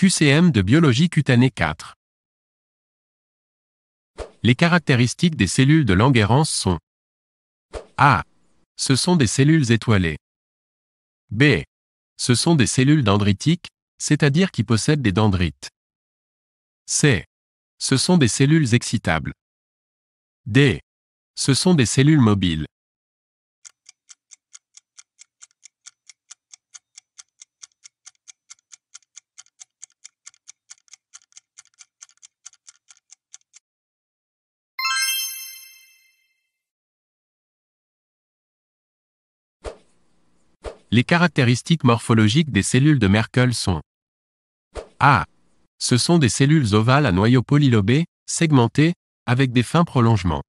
QCM de biologie cutanée 4. Les caractéristiques des cellules de Langerhans sont A. Ce sont des cellules étoilées. B. Ce sont des cellules dendritiques, c'est-à-dire qui possèdent des dendrites. C. Ce sont des cellules excitables. D. Ce sont des cellules mobiles. Les caractéristiques morphologiques des cellules de Merkel sont A. Ce sont des cellules ovales à noyau polylobé, segmentées, avec des fins prolongements.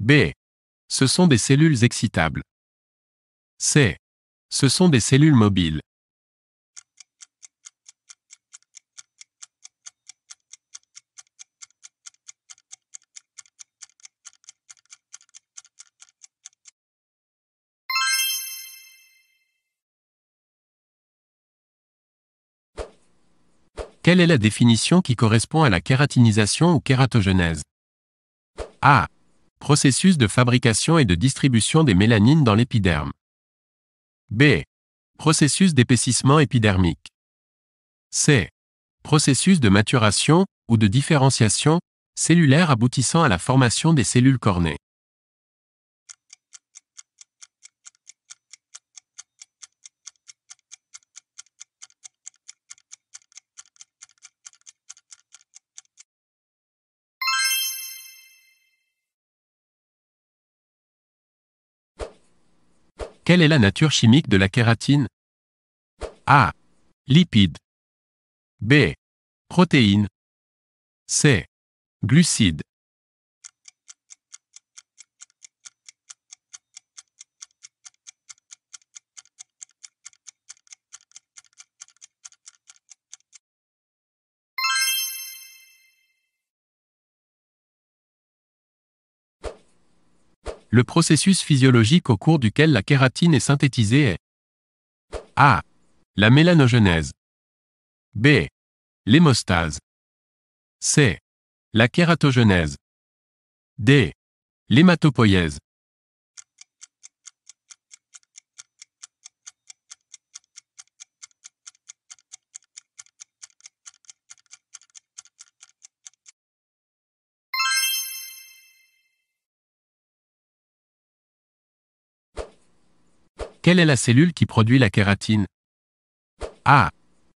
B. Ce sont des cellules excitables. C. Ce sont des cellules mobiles. Quelle est la définition qui correspond à la kératinisation ou kératogenèse A. Processus de fabrication et de distribution des mélanines dans l'épiderme. B. Processus d'épaississement épidermique. C. Processus de maturation, ou de différenciation, cellulaire aboutissant à la formation des cellules cornées. Quelle est la nature chimique de la kératine A. Lipide. B. Protéine. C. Glucide. le processus physiologique au cours duquel la kératine est synthétisée est A. La mélanogenèse. B. L'hémostase. C. La kératogenèse. D. L'hématopoïèse. Quelle est la cellule qui produit la kératine A.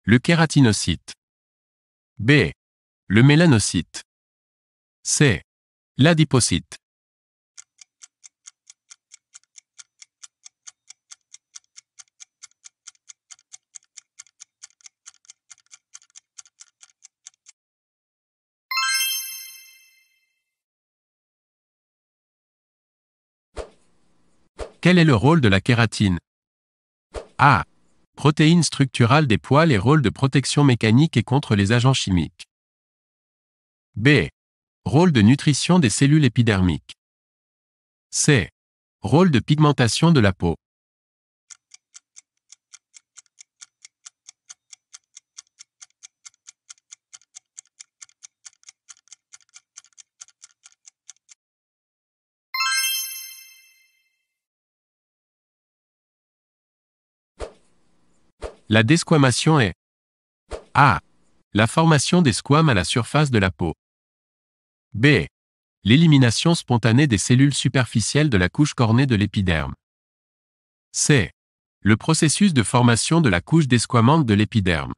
Le kératinocyte. B. Le mélanocyte. C. L'adipocyte. Quel est le rôle de la kératine A. Protéine structurale des poils et rôle de protection mécanique et contre les agents chimiques. B. Rôle de nutrition des cellules épidermiques. C. Rôle de pigmentation de la peau. La desquamation est A. La formation des squames à la surface de la peau. B. L'élimination spontanée des cellules superficielles de la couche cornée de l'épiderme. C. Le processus de formation de la couche desquamante de l'épiderme.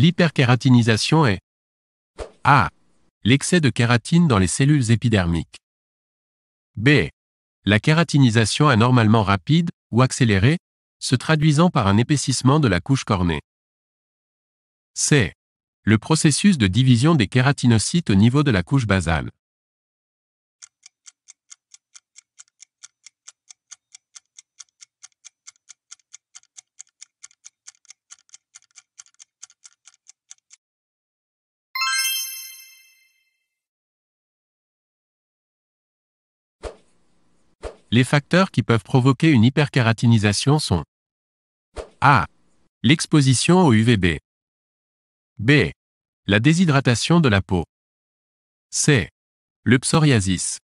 L'hyperkératinisation est A. L'excès de kératine dans les cellules épidermiques. B. La kératinisation anormalement rapide ou accélérée, se traduisant par un épaississement de la couche cornée. C. Le processus de division des kératinocytes au niveau de la couche basale. Les facteurs qui peuvent provoquer une hyperkératinisation sont A. L'exposition au UVB. B. La déshydratation de la peau. C. Le psoriasis.